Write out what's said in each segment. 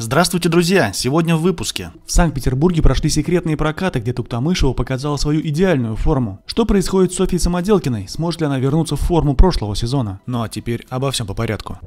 Здравствуйте, друзья! Сегодня в выпуске. В Санкт-Петербурге прошли секретные прокаты, где Туктамышева показала свою идеальную форму. Что происходит с Софьей Самоделкиной? Сможет ли она вернуться в форму прошлого сезона? Ну а теперь обо всем по порядку.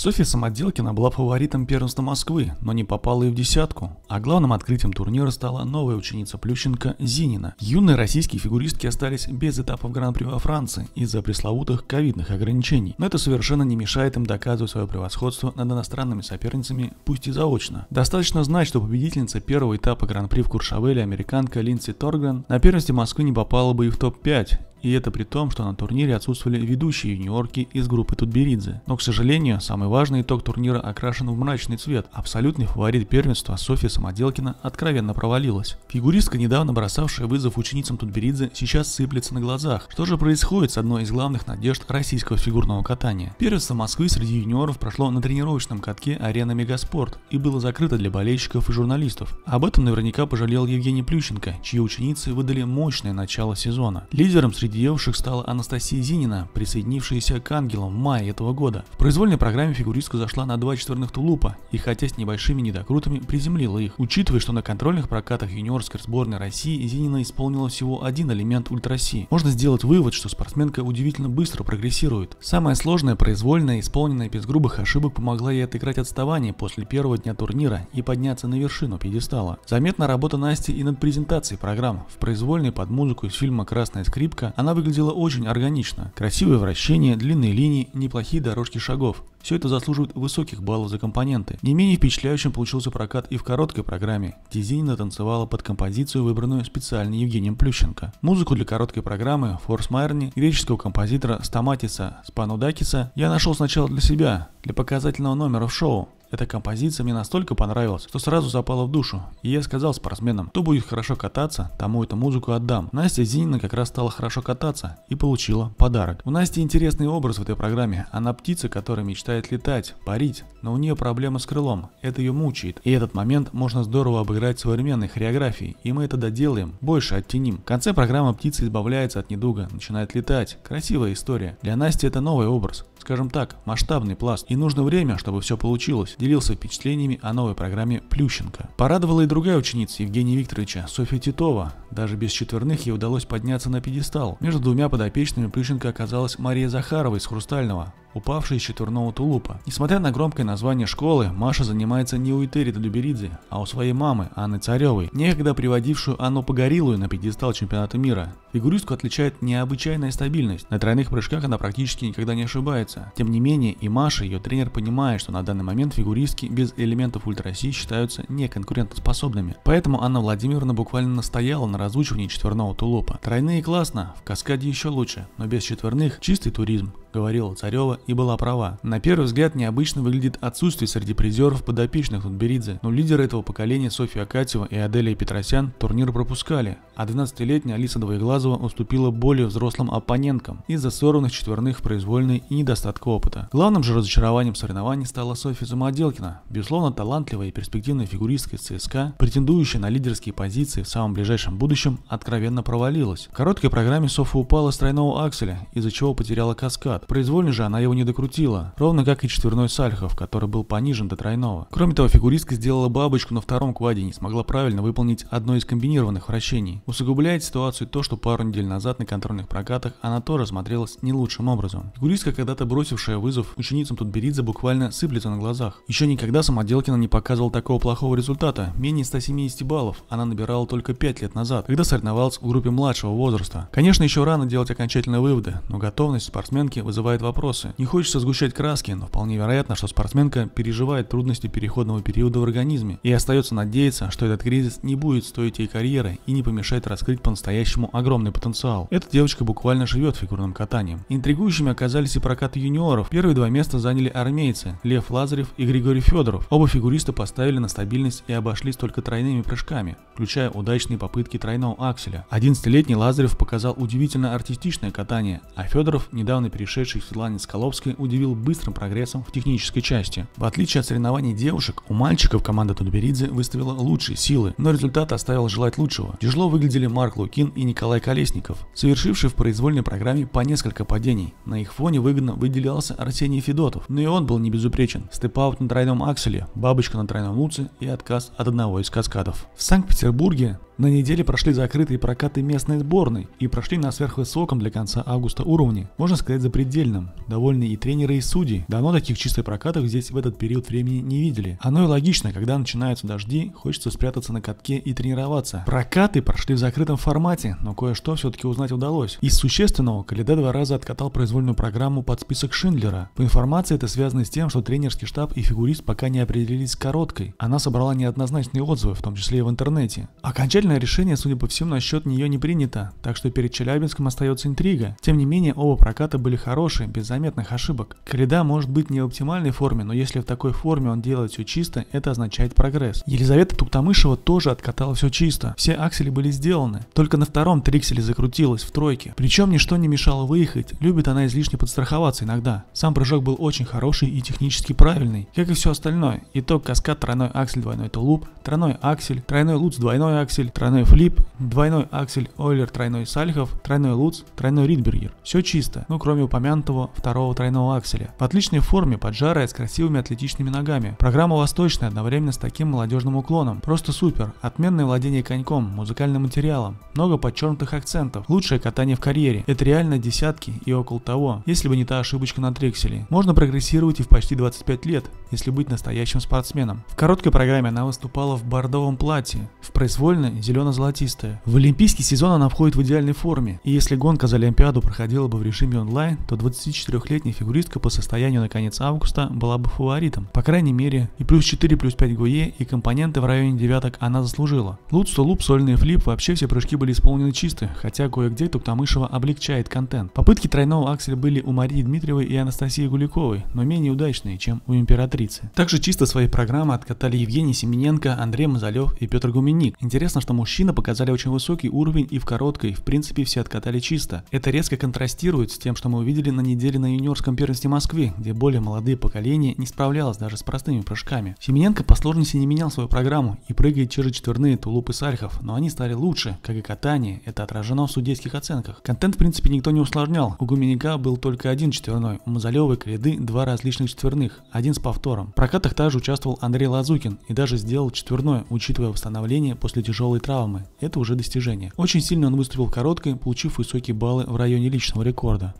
Софья Самоделкина была фаворитом первенства Москвы, но не попала и в десятку. А главным открытием турнира стала новая ученица Плющенко Зинина. Юные российские фигуристки остались без этапов Гран-при во Франции из-за пресловутых ковидных ограничений. Но это совершенно не мешает им доказывать свое превосходство над иностранными соперницами, пусть и заочно. Достаточно знать, что победительница первого этапа Гран-при в Куршавеле американка Линдси Торгрен на первенстве Москвы не попала бы и в топ-5, и это при том, что на турнире отсутствовали ведущие юниорки из группы Тутберидзе. Но, к сожалению, самый важный итог турнира окрашен в мрачный цвет. Абсолютный фаворит первенства Софья Самоделкина откровенно провалилась. Фигуристка, недавно бросавшая вызов ученицам Тутберидзе, сейчас сыплется на глазах. Что же происходит с одной из главных надежд российского фигурного катания? Первенство Москвы среди юниоров прошло на тренировочном катке «Арена Мегаспорт» и было закрыто для болельщиков и журналистов. Об этом наверняка пожалел Евгений Плющенко, чьи ученицы выдали мощное начало сезона. Лидером среди среди девушек стала Анастасия Зинина, присоединившаяся к «Ангелам» в мае этого года. В произвольной программе фигуристка зашла на два четверных тулупа и, хотя с небольшими недокрутами, приземлила их. Учитывая, что на контрольных прокатах юниорской сборной России Зинина исполнила всего один элемент ультраси, можно сделать вывод, что спортсменка удивительно быстро прогрессирует. Самое сложное произвольное, исполненное без грубых ошибок, помогла ей отыграть отставание после первого дня турнира и подняться на вершину пьедестала. Заметна работа Насти и над презентацией программ. В произвольной под музыку из фильма «Красная скрипка» Она выглядела очень органично. красивые вращения, длинные линии, неплохие дорожки шагов. Все это заслуживает высоких баллов за компоненты. Не менее впечатляющим получился прокат и в короткой программе. Тизинина танцевала под композицию, выбранную специально Евгением Плющенко. Музыку для короткой программы Форс Майерни, греческого композитора Стаматиса Спанудакиса, я нашел сначала для себя, для показательного номера в шоу. Эта композиция мне настолько понравилась, что сразу запала в душу, и я сказал спортсменам, кто будет хорошо кататься, тому эту музыку отдам. Настя Зинина как раз стала хорошо кататься и получила подарок. У Насти интересный образ в этой программе, она птица, которая мечтает летать, парить, но у нее проблемы с крылом, это ее мучает, и этот момент можно здорово обыграть современной хореографией, и мы это доделаем, больше оттеним. В конце программы птица избавляется от недуга, начинает летать, красивая история. Для Насти это новый образ, скажем так, масштабный пласт, и нужно время, чтобы все получилось, делился впечатлениями о новой программе Плющенко. Порадовала и другая ученица Евгения Викторовича, Софья Титова. Даже без четверных ей удалось подняться на пьедестал. Между двумя подопечными Плющенко оказалась Мария Захарова из «Хрустального» упавшей с четверного тулупа. Несмотря на громкое название школы, Маша занимается не у Итери Тадуберидзе, а у своей мамы Анны Царевой, некогда приводившую Анну Погорилую на пьедестал чемпионата мира. Фигуристку отличает необычайная стабильность. На тройных прыжках она практически никогда не ошибается. Тем не менее, и Маша, ее тренер, понимает, что на данный момент фигуристки без элементов ультраси считаются неконкурентоспособными. Поэтому Анна Владимировна буквально настояла на разучивании четверного тулупа. Тройные классно, в каскаде еще лучше, но без четверных чистый туризм говорила Царева и была права. На первый взгляд необычно выглядит отсутствие среди призеров подопечных Тутберидзе, но лидеры этого поколения Софья Акатьева и Аделия Петросян турнир пропускали, а 12-летняя Алиса Двоеглазова уступила более взрослым оппоненткам из-за сорванных четверных произвольной и недостатка опыта. Главным же разочарованием соревнований стала Софья Замоделкина, безусловно талантливая и перспективная фигуристка из ЦСКА, претендующая на лидерские позиции в самом ближайшем будущем, откровенно провалилась. В короткой программе Софа упала с тройного акселя, из-за чего потеряла каскад, Произвольно же она его не докрутила, ровно как и четверной сальхов, который был понижен до тройного. Кроме того, фигуристка сделала бабочку на втором кваде и не смогла правильно выполнить одно из комбинированных вращений. Усугубляет ситуацию то, что пару недель назад на контрольных прокатах она тоже смотрелась не лучшим образом. Фигуристка, когда-то бросившая вызов ученицам Тутберидзе, буквально сыплется на глазах. Еще никогда Самоделкина не показывал такого плохого результата, менее 170 баллов она набирала только 5 лет назад, когда соревновалась в группе младшего возраста. Конечно, еще рано делать окончательные выводы, но готовность спортсменки вызывает вопросы. Не хочется сгущать краски, но вполне вероятно, что спортсменка переживает трудности переходного периода в организме и остается надеяться, что этот кризис не будет стоить ей карьеры и не помешает раскрыть по-настоящему огромный потенциал. Эта девочка буквально живет фигурным катанием. Интригующими оказались и прокаты юниоров. Первые два места заняли армейцы Лев Лазарев и Григорий Федоров. Оба фигуриста поставили на стабильность и обошлись только тройными прыжками, включая удачные попытки тройного акселя. 11-летний Лазарев показал удивительно артистичное катание, а Федоров недавно перешел пришедший Светлане Скаловской, удивил быстрым прогрессом в технической части. В отличие от соревнований девушек, у мальчиков команда Тутберидзе выставила лучшие силы, но результат оставил желать лучшего. Тяжело выглядели Марк Лукин и Николай Колесников, совершившие в произвольной программе по несколько падений. На их фоне выгодно выделялся Арсений Федотов, но и он был не безупречен. Степаут на тройном акселе, бабочка на тройном луце и отказ от одного из каскадов. В Санкт-Петербурге на неделе прошли закрытые прокаты местной сборной и прошли на сверхвысоком для конца августа уровне, можно сказать запредельном. Довольны и тренеры, и судьи. Давно таких чистых прокатов здесь в этот период времени не видели. Оно и логично, когда начинаются дожди, хочется спрятаться на катке и тренироваться. Прокаты прошли в закрытом формате, но кое-что все-таки узнать удалось. Из существенного Каледа два раза откатал произвольную программу под список Шиндлера. По информации это связано с тем, что тренерский штаб и фигурист пока не определились с короткой. Она собрала неоднозначные отзывы, в том числе и в интернете. Окончательно Окончательное решение, судя по всему, насчет нее не принято, так что перед Челябинском остается интрига. Тем не менее, оба проката были хорошие, без заметных ошибок. Коляда может быть не в оптимальной форме, но если в такой форме он делает все чисто, это означает прогресс. Елизавета Туктамышева тоже откатала все чисто. Все аксели были сделаны. Только на втором трикселе закрутилась в тройке. Причем ничто не мешало выехать. Любит она излишне подстраховаться иногда. Сам прыжок был очень хороший и технически правильный, как и все остальное. Итог каскад тройной аксель, двойной тулуп, тройной аксель, тройной луц, двойной аксель, тройной флип, двойной аксель Ойлер, тройной Сальхов, тройной Луц, тройной Ридбергер. Все чисто, ну кроме упомянутого второго тройного акселя. В отличной форме, поджарая, с красивыми атлетичными ногами. Программа восточная, одновременно с таким молодежным уклоном. Просто супер. Отменное владение коньком, музыкальным материалом. Много подчеркнутых акцентов. Лучшее катание в карьере. Это реально десятки и около того, если бы не та ошибочка на трекселе. Можно прогрессировать и в почти 25 лет, если быть настоящим спортсменом. В короткой программе она выступала в бордовом платье, в произвольной зелено-золотистая. В олимпийский сезон она входит в идеальной форме, и если гонка за Олимпиаду проходила бы в режиме онлайн, то 24-летняя фигуристка по состоянию на конец августа была бы фаворитом, по крайней мере, и плюс 4, плюс 5 ГУЕ и компоненты в районе девяток она заслужила. Лут, столуп, сольный флип, вообще все прыжки были исполнены чисто, хотя кое-где Туктамышева облегчает контент. Попытки тройного акселя были у Марии Дмитриевой и Анастасии Гуликовой, но менее удачные, чем у императрицы. Также чисто свои программы откатали Евгений Семененко, Андрей Мазалев и Петр Гуменник. Интересно, что что мужчины показали очень высокий уровень и в короткой, в принципе, все откатали чисто. Это резко контрастирует с тем, что мы увидели на неделе на юниорском первенстве Москвы, где более молодые поколения не справлялось даже с простыми прыжками. Семененко по сложности не менял свою программу и прыгает через четверные тулупы и Сальхов, но они стали лучше, как и катание, это отражено в судейских оценках. Контент в принципе никто не усложнял, у Гуменяка был только один четверной, у Мазалевой Креды два различных четверных, один с повтором. В прокатах также участвовал Андрей Лазукин и даже сделал четверной, учитывая восстановление после тяжелой тяжелые травмы. Это уже достижение. Очень сильно он выступил короткой, получив высокие баллы в районе личного рекорда.